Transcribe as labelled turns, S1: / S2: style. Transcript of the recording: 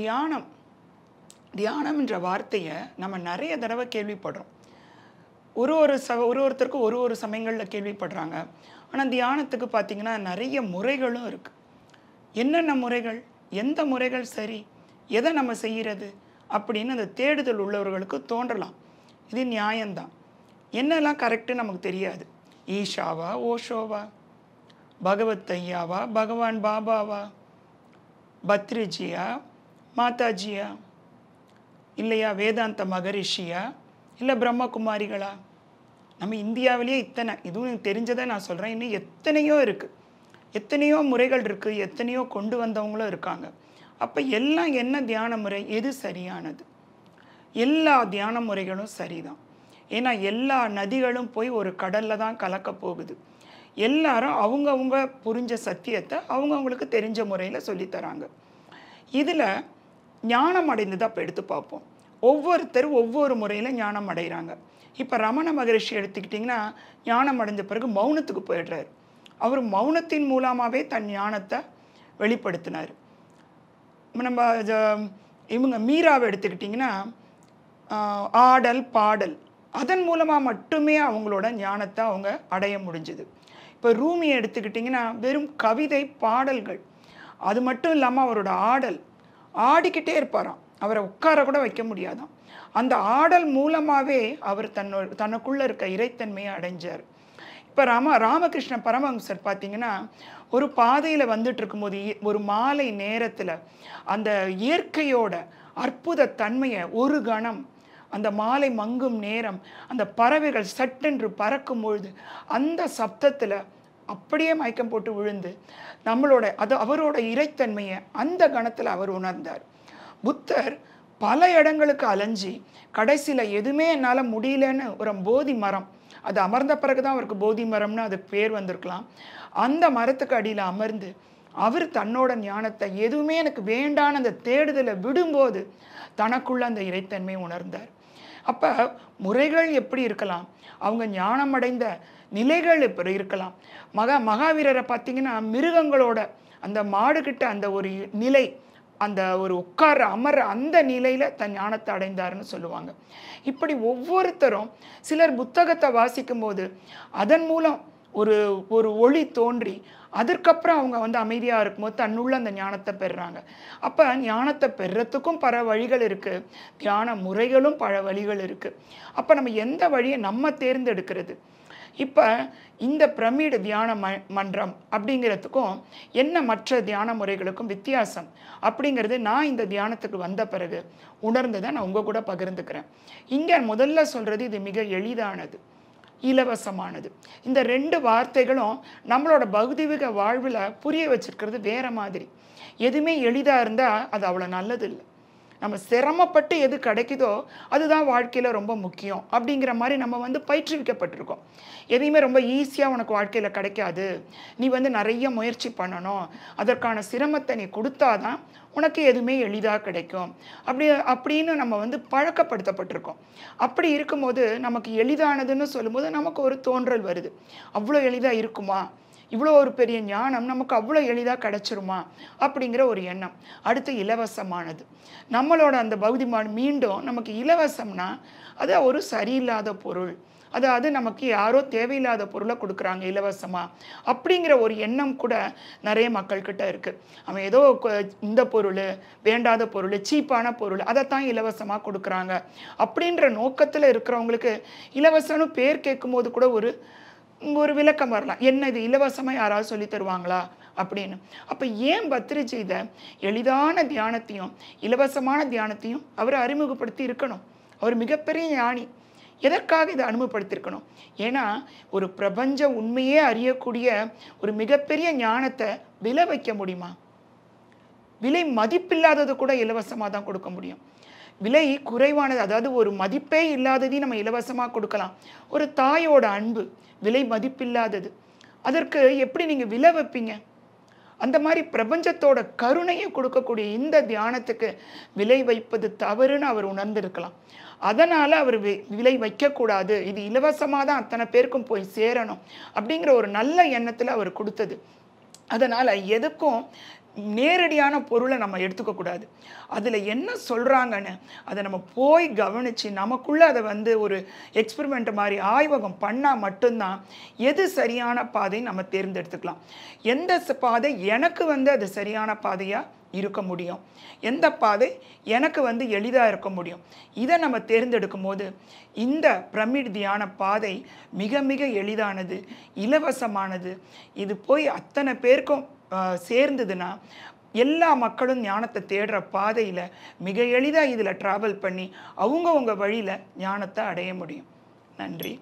S1: தியானம் தியானம் என்ற வார்த்தையை நம்ம நிறைய தடவை கேள்விப்படுறோம் ஒரு ஒரு ச ஒரு ஒருத்தருக்கும் ஒரு ஒரு சமயங்களில் கேள்விப்படுறாங்க ஆனால் தியானத்துக்கு பார்த்திங்கன்னா நிறைய முறைகளும் இருக்குது என்னென்ன முறைகள் எந்த முறைகள் சரி எதை நம்ம செய்கிறது அப்படின்னு அந்த தேடுதல் உள்ளவர்களுக்கு தோன்றலாம் இது நியாயம்தான் என்னெல்லாம் கரெக்டு நமக்கு தெரியாது ஈஷாவா ஓஷோவா பகவத் ஐயாவா பகவான் பாபாவா பத்ரிஜியா மாதாஜியா இல்லையா வேதாந்த மகரிஷியா இல்லை பிரம்மகுமாரிகளா நம்ம இந்தியாவிலேயே இத்தனை இதுவும் தெரிஞ்சதை நான் சொல்கிறேன் இன்னும் எத்தனையோ இருக்குது எத்தனையோ முறைகள் இருக்குது எத்தனையோ கொண்டு வந்தவங்களும் இருக்காங்க அப்போ எல்லாம் என்ன தியான முறை எது சரியானது எல்லா தியான முறைகளும் சரிதான் ஏன்னா எல்லா நதிகளும் போய் ஒரு கடலில் தான் கலக்க போகுது எல்லாரும் அவங்கவுங்க புரிஞ்ச சத்தியத்தை அவங்கவுங்களுக்கு தெரிஞ்ச முறையில் சொல்லித்தராங்க இதில் ஞானம் அடைந்தது அப்போ எடுத்து பார்ப்போம் ஒவ்வொருத்தரும் ஒவ்வொரு முறையில் ஞானம் அடைகிறாங்க இப்போ ரமண மகரிஷி எடுத்துக்கிட்டிங்கன்னா ஞானம் அடைஞ்ச பிறகு மௌனத்துக்கு போயிடுறாரு அவர் மௌனத்தின் மூலமாகவே தன் ஞானத்தை வெளிப்படுத்தினார் நம்ம இவங்க மீராவை எடுத்துக்கிட்டிங்கன்னா ஆடல் பாடல் அதன் மூலமாக மட்டுமே அவங்களோட ஞானத்தை அவங்க அடைய முடிஞ்சுது இப்போ ரூமியை எடுத்துக்கிட்டிங்கன்னா வெறும் கவிதை பாடல்கள் அது மட்டும் இல்லாமல் அவரோட ஆடல் ஆடிக்கிட்டே இருப்பாராம் அவரை உட்கார கூட வைக்க முடியாதான் அந்த ஆடல் மூலமாகவே அவர் தன்னோ தனக்குள்ளே இருக்க இறைத்தன்மையை அடைஞ்சார் இப்போ ராம ராமகிருஷ்ண பரமஹம்சர் பார்த்தீங்கன்னா ஒரு பாதையில் வந்துட்டு இருக்கும்போது ஒரு மாலை நேரத்தில் அந்த இயற்கையோட அற்புத தன்மையை ஒரு கணம் அந்த மாலை மங்கும் நேரம் அந்த பறவைகள் சட்டென்று பறக்கும் பொழுது அந்த சப்தத்தில் அப்படியே மயக்கம் போட்டு விழுந்து நம்மளோட அது அவரோட இறைத்தன்மையை அந்த கணத்தில் அவர் உணர்ந்தார் புத்தர் பல இடங்களுக்கு அலைஞ்சி கடைசியில் எதுவுமே என்னால் முடியலன்னு ஒரு போதி மரம் அது அமர்ந்த பிறகு தான் அவருக்கு போதி மரம்னு அது பேர் வந்திருக்கலாம் அந்த மரத்துக்கு அடியில் அமர்ந்து அவர் தன்னோட ஞானத்தை எதுவுமே எனக்கு வேண்டான அந்த தேடுதலை விடும்போது தனக்குள்ள அந்த இறைத்தன்மை உணர்ந்தார் அப்போ முறைகள் எப்படி இருக்கலாம் அவங்க ஞானம் அடைந்த நிலைகள் இப்போ இருக்கலாம் மகா மகாவீரரை பார்த்தீங்கன்னா மிருகங்களோட அந்த மாடுகிட்ட அந்த ஒரு நிலை அந்த ஒரு உட்கார அமர்ற அந்த நிலையில் தன் ஞானத்தை அடைந்தாருன்னு சொல்லுவாங்க இப்படி ஒவ்வொருத்தரும் சிலர் புத்தகத்தை வாசிக்கும்போது அதன் மூலம் ஒரு ஒரு ஒளி தோன்றி அதற்கப்புறம் அவங்க வந்து அமைதியாக இருக்கும்போது தன்னுள்ள அந்த ஞானத்தை பெறுறாங்க அப்போ ஞானத்தை பெறத்துக்கும் பல வழிகள் இருக்குது தியான முறைகளும் பல வழிகள் இருக்குது அப்போ நம்ம எந்த வழியை நம்ம தேர்ந்தெடுக்கிறது இப்போ இந்த பிரமிடு தியான ம மன்றம் அப்படிங்கிறதுக்கும் என்ன மற்ற தியான முறைகளுக்கும் வித்தியாசம் அப்படிங்கிறது நான் இந்த தியானத்துக்கு வந்த பிறகு உணர்ந்ததை நான் உங்கள் கூட பகிர்ந்துக்கிறேன் இங்கே முதல்ல சொல்கிறது இது மிக எளிதானது இலவசமானது இந்த ரெண்டு வார்த்தைகளும் நம்மளோட பகுதிவிக வாழ்வில் புரிய வச்சிருக்கிறது வேறு மாதிரி எதுவுமே எளிதாக இருந்தால் அது அவ்வளோ நல்லது இல்லை நம்ம சிரமப்பட்டு எது கிடைக்குதோ அதுதான் வாழ்க்கையில் ரொம்ப முக்கியம் அப்படிங்கிற மாதிரி நம்ம வந்து பயிற்றுவிக்கப்பட்டிருக்கோம் எதையுமே ரொம்ப ஈஸியாக உனக்கு வாழ்க்கையில் கிடைக்காது நீ வந்து நிறைய முயற்சி பண்ணணும் அதற்கான சிரமத்தை நீ கொடுத்தாதான் உனக்கு எதுவுமே எளிதாக கிடைக்கும் அப்படி அப்படின்னு நம்ம வந்து பழக்கப்படுத்தப்பட்டிருக்கோம் அப்படி இருக்கும்போது நமக்கு எளிதானதுன்னு சொல்லும்போது நமக்கு ஒரு தோன்றல் வருது அவ்வளோ எளிதாக இருக்குமா இவ்வளோ ஒரு பெரிய ஞானம் நமக்கு அவ்வளோ எளிதாக கிடைச்சிருமா அப்படிங்கிற ஒரு எண்ணம் அடுத்து இலவசமானது நம்மளோட அந்த பௌதிமான் மீண்டும் நமக்கு இலவசம்னா அது ஒரு சரியில்லாத பொருள் அதாவது நமக்கு யாரோ தேவையில்லாத பொருளை கொடுக்குறாங்க இலவசமாக அப்படிங்கிற ஒரு எண்ணம் கூட நிறைய மக்கள்கிட்ட இருக்குது அவன் ஏதோ இந்த பொருள் வேண்டாத பொருள் சீப்பான பொருள் அதைத்தான் இலவசமாக கொடுக்குறாங்க அப்படின்ற நோக்கத்தில் இருக்கிறவங்களுக்கு இலவசம்னு பேர் கேட்கும்போது கூட ஒரு ஒரு விளக்கம் வரலாம் என்ன இது இலவசமாக யாராவது சொல்லி தருவாங்களா அப்படின்னு அப்போ ஏன் பத்ரிஜி இதை எளிதான தியானத்தையும் இலவசமான தியானத்தையும் அவர் அறிமுகப்படுத்தி இருக்கணும் அவர் மிகப்பெரிய ஞானி எதற்காக இதை அனுமப்படுத்திருக்கணும் ஏன்னா ஒரு பிரபஞ்ச உண்மையே அறியக்கூடிய ஒரு மிகப்பெரிய ஞானத்தை விலை வைக்க முடியுமா விலை மதிப்பில்லாதது கூட இலவசமாக தான் கொடுக்க முடியும் விலை குறைவானது அதாவது ஒரு மதிப்பே இல்லாததையும் நம்ம இலவசமாக கொடுக்கலாம் ஒரு தாயோட அன்பு விலை மதிப்பில்லாதது அதற்கு எப்படி நீங்கள் விலை வைப்பீங்க அந்த மாதிரி பிரபஞ்சத்தோட கருணையை கொடுக்கக்கூடிய இந்த தியானத்துக்கு விலை வைப்பது தவறுன்னு அவர் உணர்ந்திருக்கலாம் அதனால் அவர் விலை வைக்கக்கூடாது இது இலவசமாக தான் அத்தனை பேருக்கும் போய் சேரணும் அப்படிங்கிற ஒரு நல்ல எண்ணத்தில் அவர் கொடுத்தது அதனால் எதுக்கும் நேரடியான பொருளை நம்ம எடுத்துக்கக்கூடாது அதில் என்ன சொல்கிறாங்கன்னு அதை நம்ம போய் கவனித்து நமக்குள்ளே அதை வந்து ஒரு எக்ஸ்பெரிமெண்ட் மாதிரி ஆய்வகம் பண்ணால் மட்டும்தான் எது சரியான பாதை நம்ம தேர்ந்தெடுத்துக்கலாம் எந்த பாதை எனக்கு வந்து அது சரியான பாதையாக இருக்க முடியும் எந்த பாதை எனக்கு வந்து எளிதாக இருக்க முடியும் இதை நம்ம தேர்ந்தெடுக்கும் போது இந்த பிரமிதியான பாதை மிக மிக எளிதானது இலவசமானது இது போய் அத்தனை பேருக்கும் சேர்ந்ததுன்னா எல்லா மக்களும் ஞானத்தை தேடுற பாதையில் மிக எளிதாக இதில் ட்ராவல் பண்ணி அவங்கவுங்க வழியில் ஞானத்தை அடைய முடியும் நன்றி